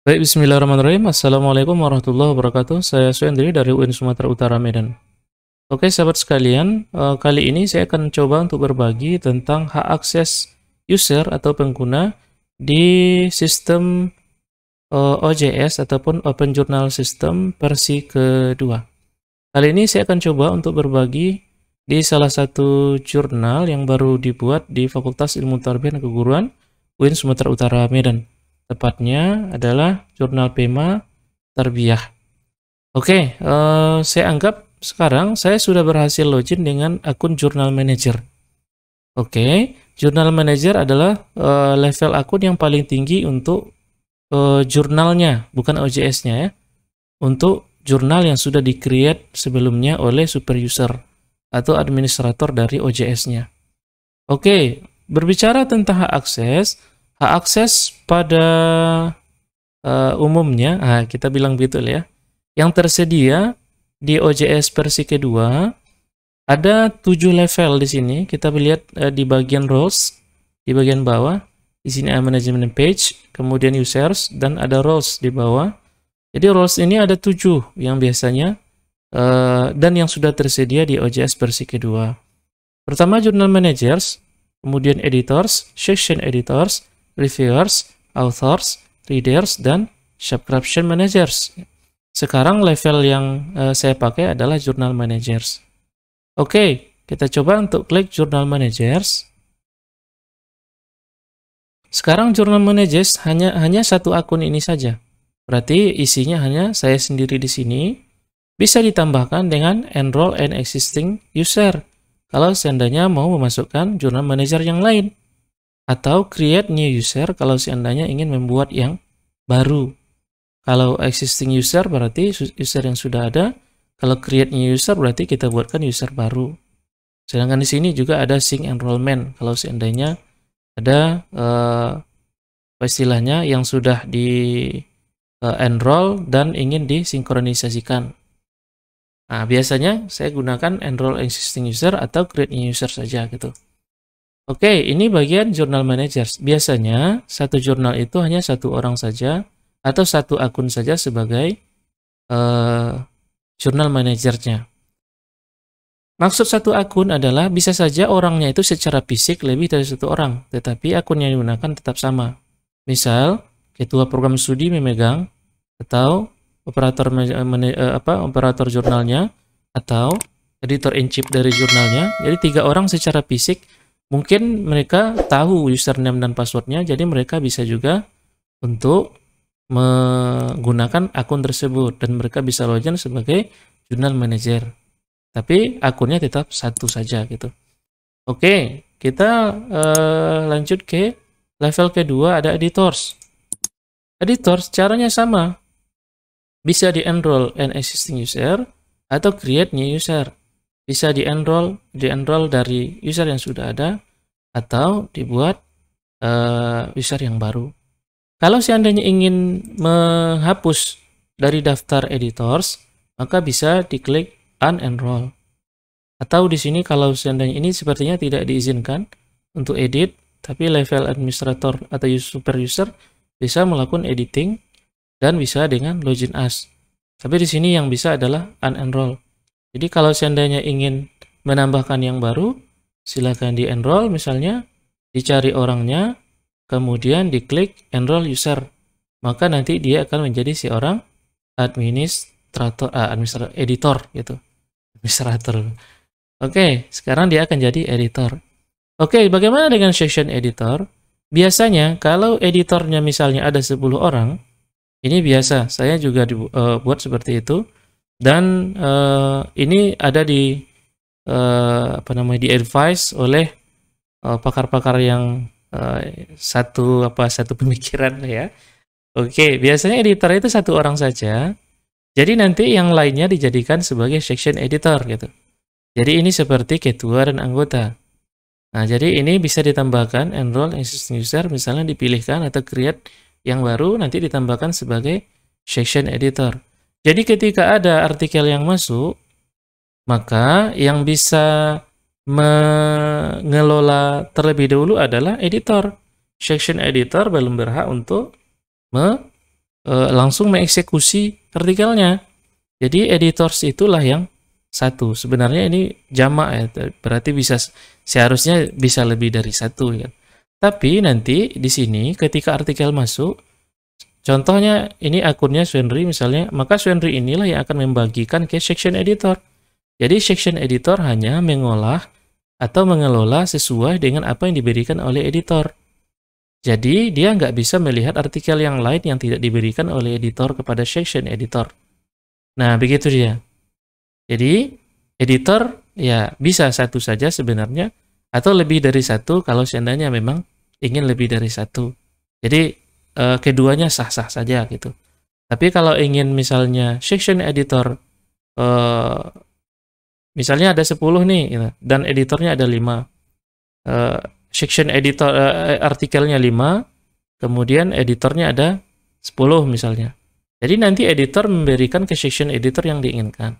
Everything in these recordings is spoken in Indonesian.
Baik, bismillahirrahmanirrahim. Assalamualaikum warahmatullahi wabarakatuh. Saya Suyandri dari UIN Sumatera Utara Medan. Oke, sahabat sekalian, eh, kali ini saya akan coba untuk berbagi tentang hak akses user atau pengguna di sistem eh, OJS ataupun Open Journal System versi kedua. Kali ini saya akan coba untuk berbagi di salah satu jurnal yang baru dibuat di Fakultas Ilmu Tarbiyah dan Keguruan UIN Sumatera Utara Medan. Tepatnya adalah jurnal PEMA Terbiah. Oke, uh, saya anggap sekarang saya sudah berhasil login dengan akun jurnal manager. Oke, jurnal manager adalah uh, level akun yang paling tinggi untuk uh, jurnalnya, bukan OJS-nya ya. Untuk jurnal yang sudah di sebelumnya oleh super user atau administrator dari OJS-nya. Oke, berbicara tentang hak akses, hak akses pada uh, umumnya, nah, kita bilang begitu ya, yang tersedia di OJS versi kedua, ada tujuh level di sini. Kita lihat uh, di bagian roles, di bagian bawah. Di sini ada management page, kemudian users, dan ada roles di bawah. Jadi roles ini ada tujuh yang biasanya, uh, dan yang sudah tersedia di OJS versi kedua. Pertama, journal managers, kemudian editors, section editors, reviewers, authors, readers, dan subscription managers. Sekarang level yang uh, saya pakai adalah journal managers. Oke, okay, kita coba untuk klik journal managers. Sekarang journal managers hanya hanya satu akun ini saja. Berarti isinya hanya saya sendiri di sini. Bisa ditambahkan dengan enroll and existing user kalau seandainya mau memasukkan journal manager yang lain atau create new user kalau seandainya ingin membuat yang baru. Kalau existing user berarti user yang sudah ada, kalau create new user berarti kita buatkan user baru. Sedangkan di sini juga ada sync enrollment kalau seandainya ada eh, istilahnya yang sudah di eh, enroll dan ingin disinkronisasikan. Nah, biasanya saya gunakan enroll existing user atau create new user saja gitu. Oke, ini bagian jurnal managers. Biasanya satu jurnal itu hanya satu orang saja atau satu akun saja sebagai uh, jurnal manajernya. Maksud satu akun adalah bisa saja orangnya itu secara fisik lebih dari satu orang, tetapi akun yang digunakan tetap sama. Misal, ketua program studi memegang atau operator eh, eh, apa operator jurnalnya atau editor in chief dari jurnalnya. Jadi tiga orang secara fisik mungkin mereka tahu username dan passwordnya, jadi mereka bisa juga untuk menggunakan akun tersebut dan mereka bisa login sebagai jurnal manager. Tapi akunnya tetap satu saja gitu. Oke, kita uh, lanjut ke level kedua ada editors. Editors caranya sama. Bisa di-enroll an existing user atau create new user bisa di enroll di enroll dari user yang sudah ada atau dibuat uh, user yang baru kalau seandainya ingin menghapus dari daftar editors maka bisa diklik unenroll atau di sini kalau seandainya ini sepertinya tidak diizinkan untuk edit tapi level administrator atau super user bisa melakukan editing dan bisa dengan login as tapi di sini yang bisa adalah unenroll jadi kalau seandainya ingin menambahkan yang baru, silakan di enroll misalnya, dicari orangnya, kemudian diklik enroll user. Maka nanti dia akan menjadi si orang administrator, ah, eh, administrator editor gitu. Administrator. Oke, sekarang dia akan jadi editor. Oke, bagaimana dengan section editor? Biasanya kalau editornya misalnya ada 10 orang, ini biasa, saya juga dibuat, uh, eh, buat seperti itu dan uh, ini ada di uh, apa namanya di advice oleh eh, pakar-pakar uh, yang uh, satu apa satu pemikiran ya oke okay, biasanya editor itu satu orang saja jadi nanti yang lainnya dijadikan sebagai section editor gitu jadi ini seperti ketua dan anggota nah jadi ini bisa ditambahkan enroll existing user misalnya dipilihkan atau create yang baru nanti ditambahkan sebagai section editor jadi ketika ada artikel yang masuk, maka yang bisa mengelola terlebih dahulu adalah editor. Section editor belum berhak untuk me, e, langsung mengeksekusi artikelnya. Jadi editors itulah yang satu. Sebenarnya ini jamak ya, berarti bisa seharusnya bisa lebih dari satu ya. Tapi nanti di sini ketika artikel masuk, Contohnya ini akunnya Swenry misalnya, maka Swenry inilah yang akan membagikan ke section editor. Jadi section editor hanya mengolah atau mengelola sesuai dengan apa yang diberikan oleh editor. Jadi dia nggak bisa melihat artikel yang lain yang tidak diberikan oleh editor kepada section editor. Nah begitu dia. Jadi editor ya bisa satu saja sebenarnya atau lebih dari satu kalau seandainya memang ingin lebih dari satu. Jadi uh, keduanya sah-sah saja gitu. Tapi kalau ingin misalnya section editor uh, misalnya ada 10 nih gitu, dan editornya ada 5. Uh, eh, section editor uh, artikelnya 5, kemudian editornya ada 10 misalnya. Jadi nanti editor memberikan ke section editor yang diinginkan.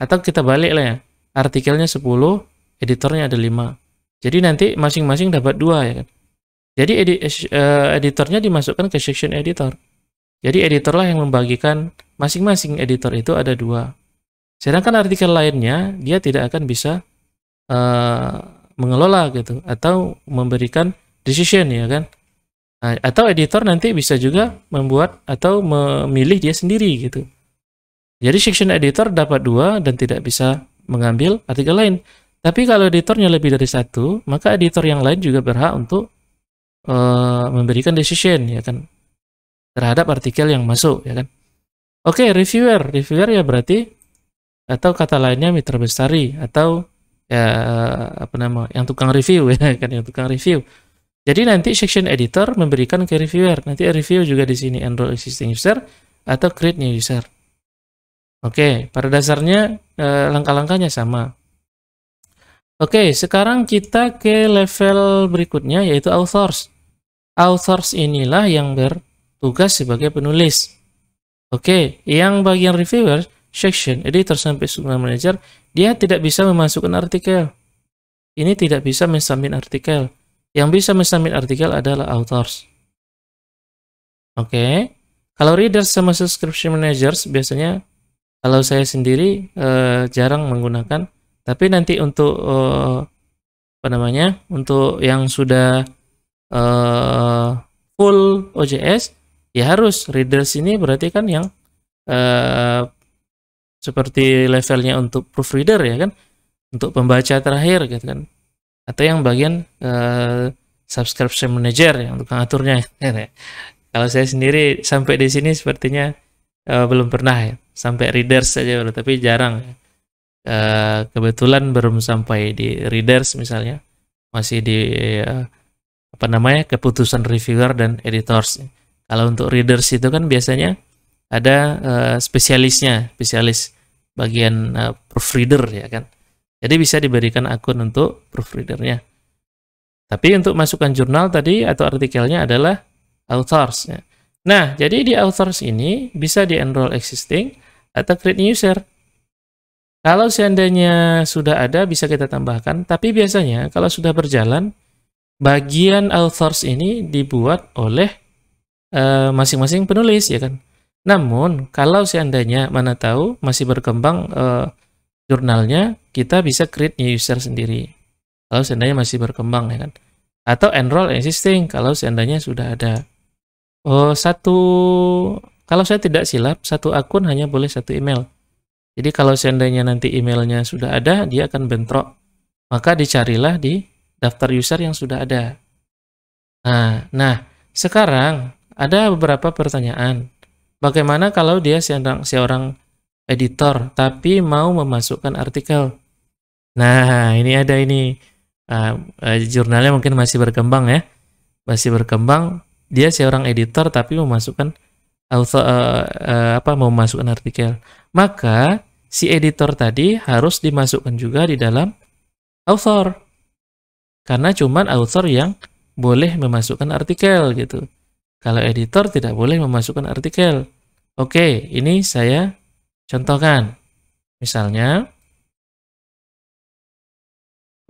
Atau kita balik lah ya. Artikelnya 10, editornya ada 5. Jadi nanti masing-masing dapat dua ya kan. Jadi edi uh, editornya dimasukkan ke section editor. Jadi editorlah yang membagikan masing-masing editor itu ada dua. Sedangkan artikel lainnya dia tidak akan bisa uh, mengelola gitu atau memberikan decision ya kan. Nah, atau editor nanti bisa juga membuat atau memilih dia sendiri gitu. Jadi section editor dapat dua dan tidak bisa mengambil artikel lain. Tapi kalau editornya lebih dari satu, maka editor yang lain juga berhak untuk Eh, memberikan decision ya kan terhadap artikel yang masuk ya kan. Oke, okay, reviewer, reviewer ya berarti atau kata lainnya mitra bestari atau ya apa nama yang tukang review ya kan yang tukang review. Jadi nanti section editor memberikan ke reviewer. Nanti review juga di sini enroll existing user atau create new user. Oke, okay, pada dasarnya eh, langkah-langkahnya sama. Oke, sekarang kita ke level berikutnya yaitu authors. Authors inilah yang bertugas sebagai penulis. Oke, yang bagian reviewer, section, editor sampai sumber manager, dia tidak bisa memasukkan artikel. Ini tidak bisa mensubmit artikel. Yang bisa mensubmit artikel adalah authors. Oke. Kalau reader sama subscription managers biasanya kalau saya sendiri eh, jarang menggunakan tapi nanti untuk uh, apa namanya? Untuk yang sudah uh, full OJS ya harus readers ini berarti kan yang uh, seperti levelnya untuk proofreader ya kan untuk pembaca terakhir gitu kan atau yang bagian uh, subscription manager yang tukang aturnya kalau saya sendiri sampai di sini sepertinya uh, belum pernah ya sampai readers saja tapi jarang ya uh, kebetulan belum sampai di readers misalnya masih di uh, apa namanya keputusan reviewer dan editors kalau untuk readers itu kan biasanya ada uh, spesialisnya spesialis bagian uh, proofreader ya kan jadi bisa diberikan akun untuk proofreadernya tapi untuk masukan jurnal tadi atau artikelnya adalah authors ya. nah jadi di authors ini bisa di enroll existing atau create new user kalau seandainya sudah ada, bisa kita tambahkan. Tapi biasanya kalau sudah berjalan, bagian authors ini dibuat oleh eh, masing-masing uh, penulis, ya kan? Namun, kalau seandainya mana tahu masih berkembang uh, jurnalnya, kita bisa create new user sendiri. Kalau seandainya masih berkembang, ya kan? Atau enroll existing, kalau seandainya sudah ada. Oh, satu, kalau saya tidak silap, satu akun hanya boleh satu email. Jadi kalau seandainya nanti emailnya sudah ada, dia akan bentrok. Maka dicarilah di daftar user yang sudah ada. Nah, nah sekarang ada beberapa pertanyaan. Bagaimana kalau dia seorang, seorang editor tapi mau memasukkan artikel? Nah, ini ada ini. Uh, jurnalnya mungkin masih berkembang ya. Masih berkembang. Dia seorang editor tapi memasukkan auto, uh, eh, uh, eh, apa memasukkan artikel maka si editor tadi harus dimasukkan juga di dalam author. Karena cuman author yang boleh memasukkan artikel gitu. Kalau editor tidak boleh memasukkan artikel. Oke, ini saya contohkan. Misalnya,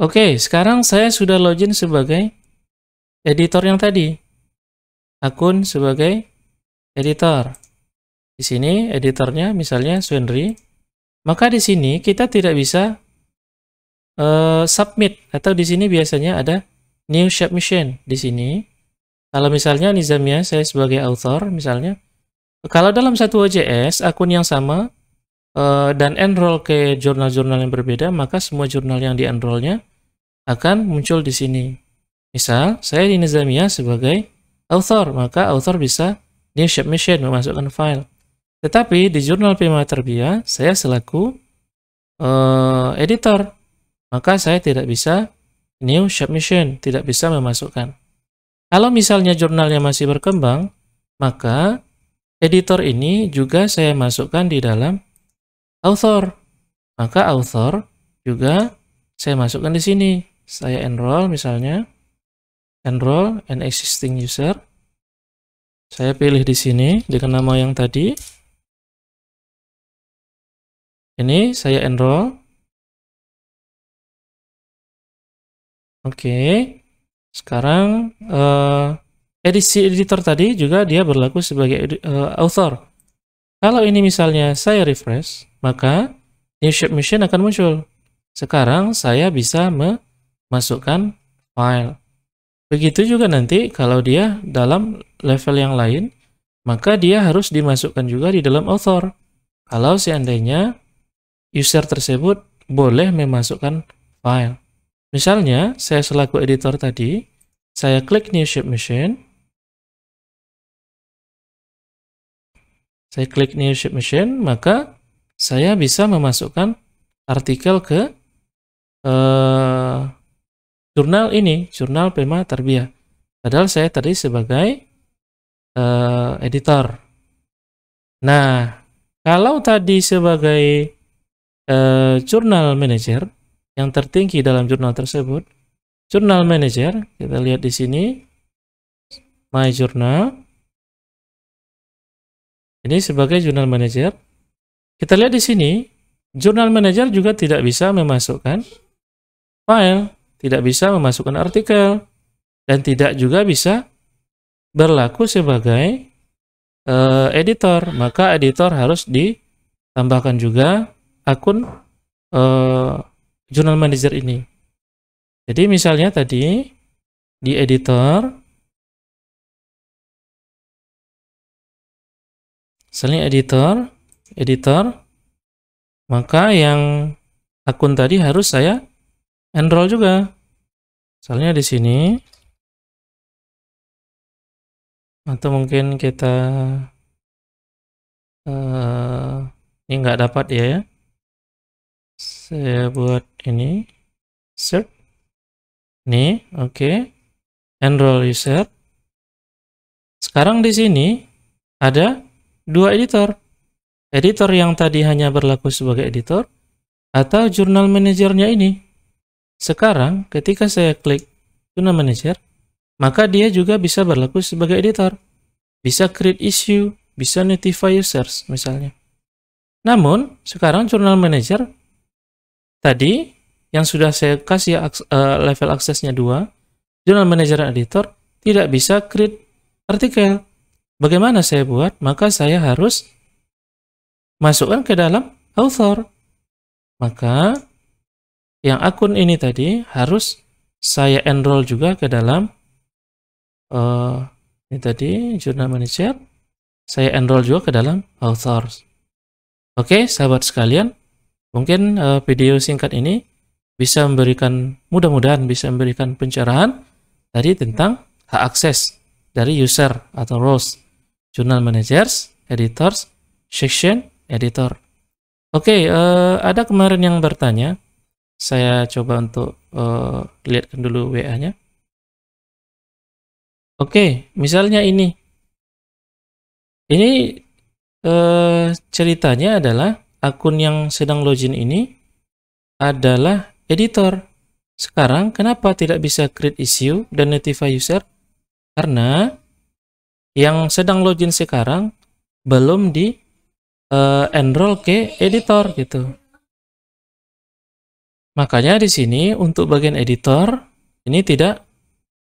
Oke, sekarang saya sudah login sebagai editor yang tadi. Akun sebagai editor di sini editornya misalnya Swenry, maka di sini kita tidak bisa uh, submit atau di sini biasanya ada new submission di sini. Kalau misalnya Nizamia saya sebagai author misalnya, kalau dalam satu OJS akun yang sama uh, dan enroll ke jurnal-jurnal yang berbeda, maka semua jurnal yang di enrollnya akan muncul di sini. Misal saya di Nizamia sebagai author, maka author bisa new submission memasukkan file. Tetapi di jurnal Prima Terbia, saya selaku uh, editor, maka saya tidak bisa new submission, tidak bisa memasukkan. Kalau misalnya jurnalnya masih berkembang, maka editor ini juga saya masukkan di dalam author. Maka author juga saya masukkan di sini. Saya enroll misalnya, enroll an existing user. Saya pilih di sini dengan nama yang tadi, ini saya enroll. Oke. Okay. Sekarang uh, edisi editor tadi juga dia berlaku sebagai uh, author. Kalau ini misalnya saya refresh, maka new shape machine akan muncul. Sekarang saya bisa memasukkan file. Begitu juga nanti kalau dia dalam level yang lain, maka dia harus dimasukkan juga di dalam author. Kalau seandainya user tersebut boleh memasukkan file. Misalnya, saya selaku editor tadi, saya klik New Shape Machine. Saya klik New Shape Machine, maka saya bisa memasukkan artikel ke uh, jurnal ini, jurnal Pema Tarbiyah. Padahal saya tadi sebagai uh, editor. Nah, kalau tadi sebagai eh, jurnal manager yang tertinggi dalam jurnal tersebut. Jurnal manager, kita lihat di sini, my journal. Ini sebagai jurnal manager. Kita lihat di sini, jurnal manager juga tidak bisa memasukkan file, tidak bisa memasukkan artikel, dan tidak juga bisa berlaku sebagai uh, editor. Maka editor harus ditambahkan juga akun uh, eh, Journal Manager ini. Jadi misalnya tadi di editor, misalnya editor, editor, maka yang akun tadi harus saya enroll juga. Misalnya di sini, atau mungkin kita uh, ini nggak dapat ya ya saya buat ini search nih oke okay. enroll user sekarang di sini ada dua editor editor yang tadi hanya berlaku sebagai editor atau jurnal manajernya ini sekarang ketika saya klik jurnal manager maka dia juga bisa berlaku sebagai editor bisa create issue bisa notify users misalnya namun sekarang jurnal manager Tadi yang sudah saya kasih uh, level aksesnya dua jurnal Manager Editor tidak bisa create artikel. Bagaimana saya buat? Maka saya harus masukkan ke dalam author. Maka yang akun ini tadi harus saya enroll juga ke dalam uh, ini tadi jurnal Manager. Saya enroll juga ke dalam author. Oke, sahabat sekalian, Mungkin uh, video singkat ini bisa memberikan, mudah-mudahan bisa memberikan pencerahan tadi tentang hak akses dari user atau roles, journal managers, editors, section, editor. Oke, okay, uh, eh, ada kemarin yang bertanya, saya coba untuk uh, lihatkan dulu WA-nya. Oke, okay, misalnya ini. Ini uh, ceritanya adalah akun yang sedang login ini adalah editor. Sekarang kenapa tidak bisa create issue dan notify user? Karena yang sedang login sekarang belum di uh, enroll ke editor gitu. Makanya di sini untuk bagian editor ini tidak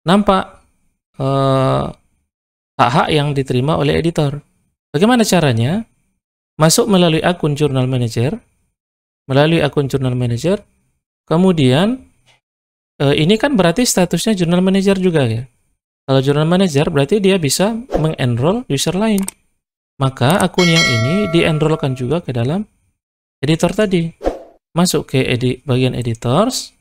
nampak uh, eh, hak -hak yang diterima oleh editor. Bagaimana caranya? Masuk melalui akun Journal Manager. Melalui akun Journal Manager. Kemudian, eh, ini kan berarti statusnya Journal Manager juga ya. Kalau Journal Manager berarti dia bisa mengenroll user lain. Maka akun yang ini dienrollkan juga ke dalam editor tadi. Masuk ke edit, bagian editors,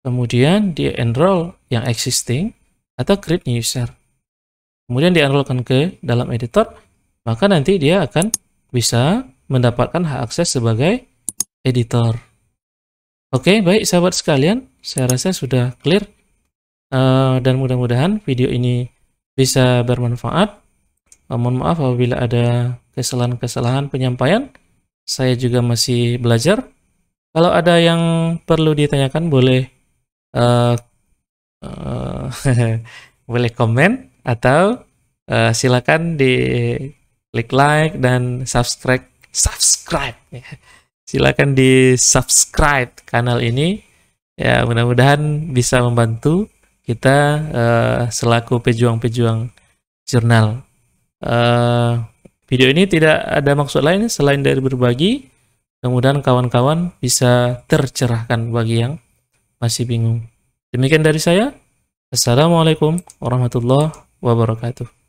kemudian enroll yang existing atau create new user. Kemudian dienrollkan ke dalam editor, maka nanti dia akan bisa mendapatkan hak akses sebagai editor. Oke, baik sahabat sekalian, saya rasa sudah clear uh, dan mudah-mudahan video ini bisa bermanfaat. Uh, mohon maaf apabila ada kesalahan-kesalahan penyampaian. Saya juga masih belajar. Kalau ada yang perlu ditanyakan boleh uh, uh, boleh komen atau uh, silakan di klik like dan subscribe subscribe silakan di subscribe kanal ini ya mudah-mudahan bisa membantu kita uh, selaku pejuang-pejuang jurnal uh, video ini tidak ada maksud lain selain dari berbagi Kemudian kawan-kawan bisa tercerahkan bagi yang masih bingung demikian dari saya assalamualaikum warahmatullahi wabarakatuh